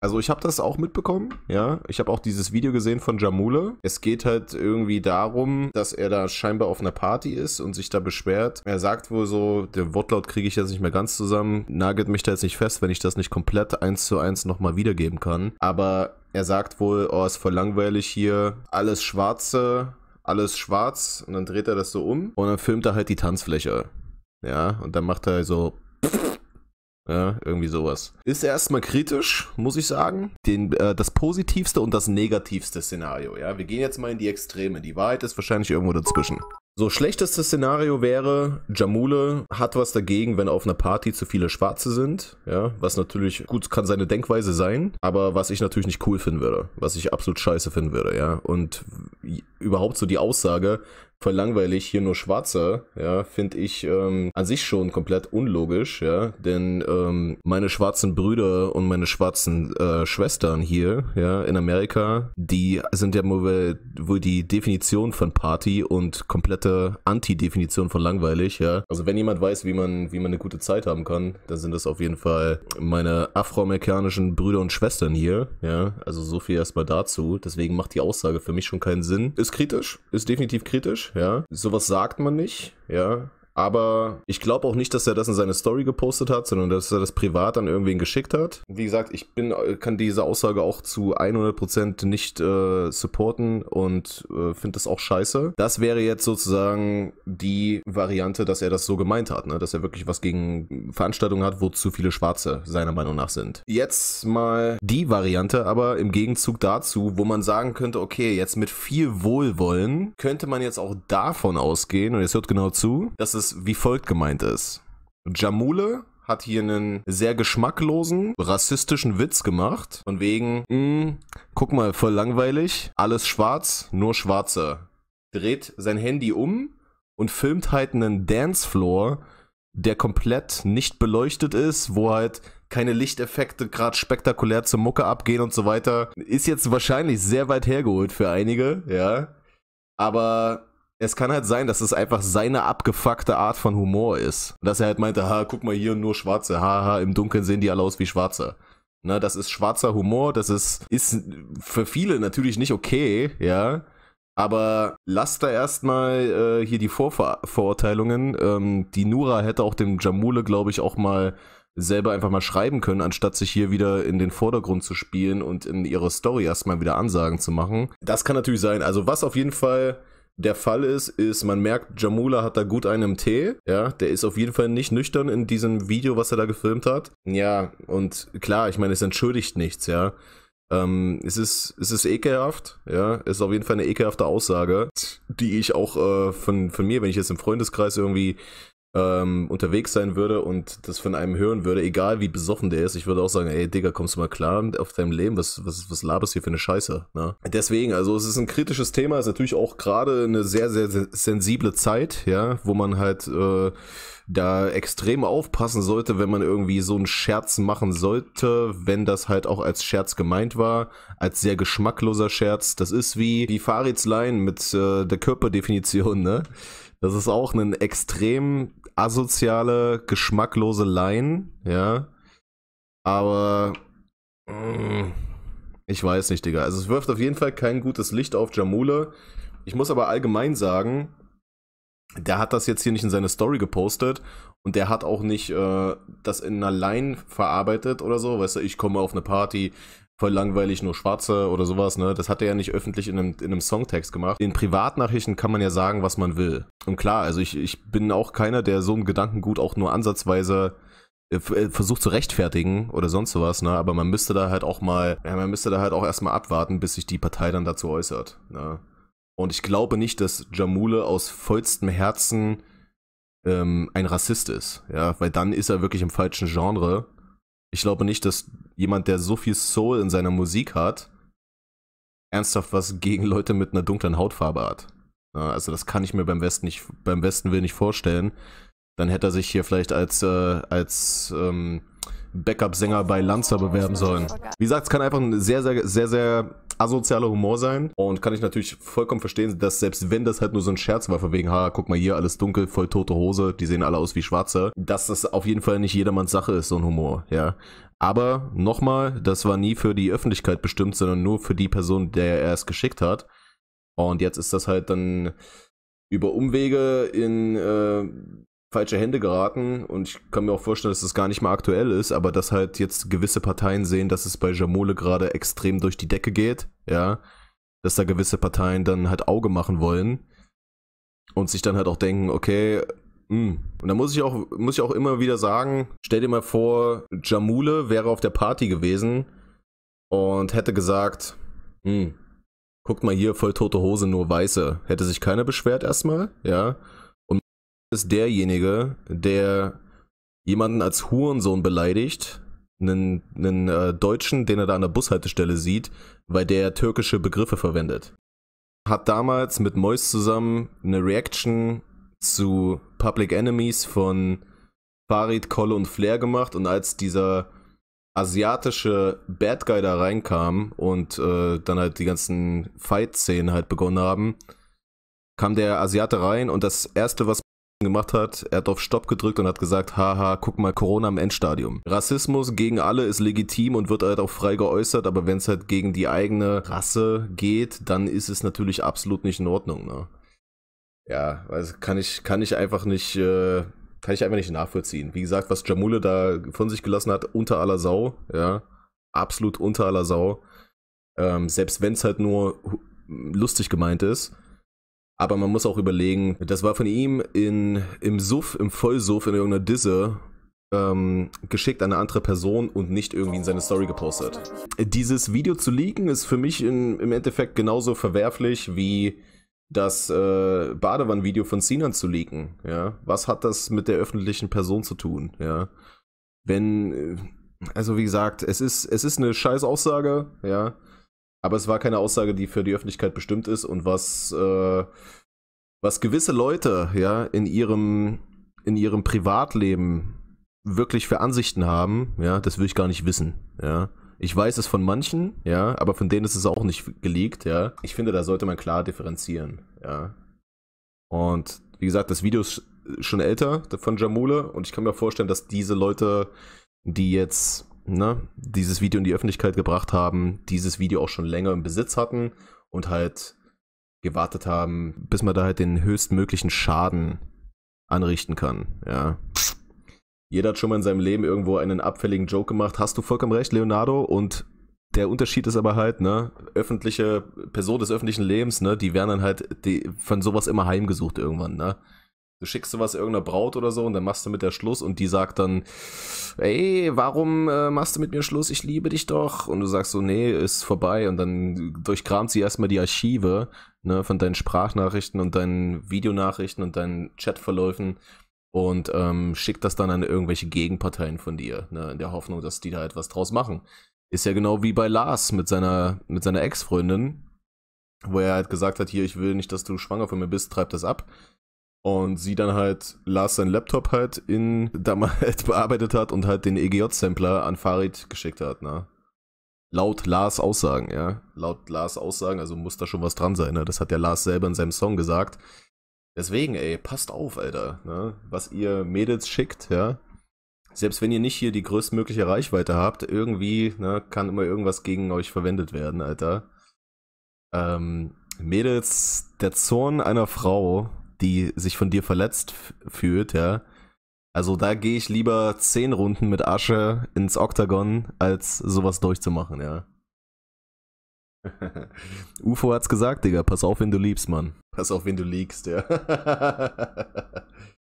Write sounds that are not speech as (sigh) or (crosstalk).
Also ich habe das auch mitbekommen, ja. Ich habe auch dieses Video gesehen von Jamule. Es geht halt irgendwie darum, dass er da scheinbar auf einer Party ist und sich da beschwert. Er sagt wohl so, der Wortlaut kriege ich jetzt nicht mehr ganz zusammen. Nagelt mich da jetzt nicht fest, wenn ich das nicht komplett eins zu eins nochmal wiedergeben kann. Aber er sagt wohl, oh, ist voll langweilig hier. Alles Schwarze, alles schwarz. Und dann dreht er das so um und dann filmt er halt die Tanzfläche. Ja, und dann macht er so... Ja, ne? irgendwie sowas. Ist erstmal kritisch, muss ich sagen. Den, äh, das positivste und das negativste Szenario, ja. Wir gehen jetzt mal in die Extreme. Die Wahrheit ist wahrscheinlich irgendwo dazwischen. So, schlechtestes Szenario wäre, Jamule hat was dagegen, wenn auf einer Party zu viele Schwarze sind. Ja, was natürlich, gut, kann seine Denkweise sein, aber was ich natürlich nicht cool finden würde. Was ich absolut scheiße finden würde, ja. Und überhaupt so die Aussage, voll langweilig, hier nur Schwarzer, ja, finde ich ähm, an sich schon komplett unlogisch, ja, denn ähm, meine schwarzen Brüder und meine schwarzen äh, Schwestern hier, ja, in Amerika, die sind ja wohl, wohl die Definition von Party und komplette Anti-Definition von langweilig, ja. Also wenn jemand weiß, wie man, wie man eine gute Zeit haben kann, dann sind das auf jeden Fall meine afroamerikanischen Brüder und Schwestern hier, ja. Also so viel erstmal dazu. Deswegen macht die Aussage für mich schon keinen Sinn. Ist kritisch, ist definitiv kritisch ja. Sowas sagt man nicht, ja. Aber ich glaube auch nicht, dass er das in seine Story gepostet hat, sondern dass er das privat an irgendwen geschickt hat. Wie gesagt, ich bin, kann diese Aussage auch zu 100% nicht äh, supporten und äh, finde das auch scheiße. Das wäre jetzt sozusagen die Variante, dass er das so gemeint hat, ne? dass er wirklich was gegen Veranstaltungen hat, wo zu viele Schwarze seiner Meinung nach sind. Jetzt mal die Variante, aber im Gegenzug dazu, wo man sagen könnte, okay, jetzt mit viel Wohlwollen könnte man jetzt auch davon ausgehen, und jetzt hört genau zu, dass es das wie folgt gemeint ist. Jamule hat hier einen sehr geschmacklosen, rassistischen Witz gemacht. Von wegen, mh, hm, guck mal, voll langweilig, alles schwarz, nur Schwarze. Dreht sein Handy um und filmt halt einen Dancefloor, der komplett nicht beleuchtet ist, wo halt keine Lichteffekte gerade spektakulär zur Mucke abgehen und so weiter. Ist jetzt wahrscheinlich sehr weit hergeholt für einige, ja. Aber es kann halt sein, dass es einfach seine abgefuckte Art von Humor ist. Dass er halt meinte, ha, guck mal hier, nur Schwarze, haha, im Dunkeln sehen die alle aus wie Schwarze. Na, das ist schwarzer Humor, das ist, ist für viele natürlich nicht okay, ja. Aber lasst da erstmal äh, hier die Vorverurteilungen. Ähm, die Nura hätte auch dem Jamule, glaube ich, auch mal selber einfach mal schreiben können, anstatt sich hier wieder in den Vordergrund zu spielen und in ihre Story erstmal wieder Ansagen zu machen. Das kann natürlich sein. Also was auf jeden Fall der Fall ist, ist, man merkt, Jamula hat da gut einen im Tee. Ja, der ist auf jeden Fall nicht nüchtern in diesem Video, was er da gefilmt hat. Ja, und klar, ich meine, es entschuldigt nichts, ja. Ähm, es, ist, es ist ekelhaft, ja. Es ist auf jeden Fall eine ekelhafte Aussage, die ich auch äh, von, von mir, wenn ich jetzt im Freundeskreis irgendwie ähm, unterwegs sein würde und das von einem hören würde, egal wie besoffen der ist, ich würde auch sagen, ey Digga, kommst du mal klar auf deinem Leben, was, was, was laberst hier für eine Scheiße? Ne? Deswegen, also es ist ein kritisches Thema, ist natürlich auch gerade eine sehr, sehr, sehr sensible Zeit, ja, wo man halt äh, da extrem aufpassen sollte, wenn man irgendwie so einen Scherz machen sollte, wenn das halt auch als Scherz gemeint war, als sehr geschmackloser Scherz. Das ist wie wie Farids Line mit äh, der Körperdefinition, ne? Das ist auch eine extrem asoziale, geschmacklose Line, ja. Aber mm, ich weiß nicht, Digga. Also es wirft auf jeden Fall kein gutes Licht auf Jamule. Ich muss aber allgemein sagen, der hat das jetzt hier nicht in seine Story gepostet und der hat auch nicht äh, das in einer Line verarbeitet oder so. Weißt du, ich komme auf eine Party, voll langweilig, nur Schwarze oder sowas, ne? Das hat er ja nicht öffentlich in einem, in einem Songtext gemacht. In Privatnachrichten kann man ja sagen, was man will. Und klar, also ich, ich bin auch keiner, der so ein Gedankengut auch nur ansatzweise äh, äh, versucht zu rechtfertigen oder sonst sowas, ne? Aber man müsste da halt auch mal, ja, man müsste da halt auch erstmal abwarten, bis sich die Partei dann dazu äußert. Ne? Und ich glaube nicht, dass Jamule aus vollstem Herzen ähm, ein Rassist ist, ja, weil dann ist er wirklich im falschen Genre. Ich glaube nicht, dass jemand, der so viel Soul in seiner Musik hat, ernsthaft was gegen Leute mit einer dunklen Hautfarbe hat. Also das kann ich mir beim Westen nicht, beim Westen will nicht vorstellen. Dann hätte er sich hier vielleicht als, äh, als ähm, Backup-Sänger bei Lanza bewerben sollen. Wie gesagt, es kann einfach ein sehr, sehr, sehr, sehr asozialer Humor sein. Und kann ich natürlich vollkommen verstehen, dass selbst wenn das halt nur so ein Scherz war, von wegen, ha, guck mal hier, alles dunkel, voll tote Hose, die sehen alle aus wie Schwarze, dass das auf jeden Fall nicht jedermanns Sache ist, so ein Humor, ja. Aber nochmal, das war nie für die Öffentlichkeit bestimmt, sondern nur für die Person, der er es geschickt hat. Und jetzt ist das halt dann über Umwege in äh, falsche Hände geraten und ich kann mir auch vorstellen, dass das gar nicht mal aktuell ist, aber dass halt jetzt gewisse Parteien sehen, dass es bei Jamole gerade extrem durch die Decke geht, ja, dass da gewisse Parteien dann halt Auge machen wollen und sich dann halt auch denken, okay, mh. Hm. und da muss ich auch muss ich auch immer wieder sagen, stell dir mal vor, Jamule wäre auf der Party gewesen und hätte gesagt, mh, hm, guckt mal hier, voll tote Hose, nur weiße, hätte sich keiner beschwert erstmal, ja ist derjenige, der jemanden als Hurensohn beleidigt, einen, einen äh, Deutschen, den er da an der Bushaltestelle sieht, weil der türkische Begriffe verwendet. Hat damals mit Mois zusammen eine Reaction zu Public Enemies von Farid, Kolle und Flair gemacht und als dieser asiatische Bad Guy da reinkam und äh, dann halt die ganzen Fight-Szenen halt begonnen haben, kam der Asiate rein und das erste, was gemacht hat. Er hat auf Stopp gedrückt und hat gesagt, haha, guck mal, Corona im Endstadium. Rassismus gegen alle ist legitim und wird halt auch frei geäußert, aber wenn es halt gegen die eigene Rasse geht, dann ist es natürlich absolut nicht in Ordnung. Ne? Ja, also kann ich, kann ich einfach nicht, äh, kann ich einfach nicht nachvollziehen. Wie gesagt, was Jamule da von sich gelassen hat, unter aller Sau, ja, absolut unter aller Sau. Ähm, selbst wenn es halt nur lustig gemeint ist aber man muss auch überlegen, das war von ihm in, im Suff, im Vollsuff, in irgendeiner Disse ähm, geschickt an eine andere Person und nicht irgendwie in seine Story gepostet. Dieses Video zu leaken ist für mich in, im Endeffekt genauso verwerflich wie das äh, Badewann-Video von Sinan zu leaken. Ja? Was hat das mit der öffentlichen Person zu tun? Ja? Wenn, äh, also wie gesagt, es ist, es ist eine scheiß Aussage, ja. Aber es war keine Aussage, die für die Öffentlichkeit bestimmt ist und was, äh, was gewisse Leute ja in ihrem, in ihrem Privatleben wirklich für Ansichten haben, ja, das will ich gar nicht wissen, ja. Ich weiß es von manchen, ja, aber von denen ist es auch nicht geleakt, ja. Ich finde, da sollte man klar differenzieren, ja. Und wie gesagt, das Video ist schon älter von Jamule und ich kann mir vorstellen, dass diese Leute, die jetzt ne, dieses Video in die Öffentlichkeit gebracht haben, dieses Video auch schon länger im Besitz hatten und halt gewartet haben, bis man da halt den höchstmöglichen Schaden anrichten kann. Ja. Jeder hat schon mal in seinem Leben irgendwo einen abfälligen Joke gemacht. Hast du vollkommen recht, Leonardo. Und der Unterschied ist aber halt, ne, öffentliche Person des öffentlichen Lebens, ne, die werden dann halt die, von sowas immer heimgesucht irgendwann, ne. Du schickst sowas irgendeiner Braut oder so und dann machst du mit der Schluss und die sagt dann, ey, warum äh, machst du mit mir Schluss? Ich liebe dich doch. Und du sagst so, nee, ist vorbei. Und dann durchkramt sie erstmal die Archive ne, von deinen Sprachnachrichten und deinen Videonachrichten und deinen Chatverläufen und ähm, schickt das dann an irgendwelche Gegenparteien von dir, ne, in der Hoffnung, dass die da etwas draus machen. Ist ja genau wie bei Lars mit seiner, mit seiner Ex-Freundin, wo er halt gesagt hat, hier, ich will nicht, dass du schwanger von mir bist, treib das ab. Und sie dann halt Lars seinen Laptop halt in damals (laughs) halt bearbeitet hat und halt den EGJ-Sampler an Farid geschickt hat, ne? Laut Lars Aussagen, ja. Laut Lars Aussagen, also muss da schon was dran sein, ne? Das hat ja Lars selber in seinem Song gesagt. Deswegen, ey, passt auf, Alter, ne? Was ihr Mädels schickt, ja. Selbst wenn ihr nicht hier die größtmögliche Reichweite habt, irgendwie, ne, kann immer irgendwas gegen euch verwendet werden, Alter. Ähm, Mädels, der Zorn einer Frau die sich von dir verletzt fühlt, ja. Also da gehe ich lieber zehn Runden mit Asche ins Oktagon, als sowas durchzumachen, ja. (laughs) UFO hat's gesagt, Digga. Pass auf, wenn du liebst, Mann. Pass auf, wenn du liegst, ja. (laughs)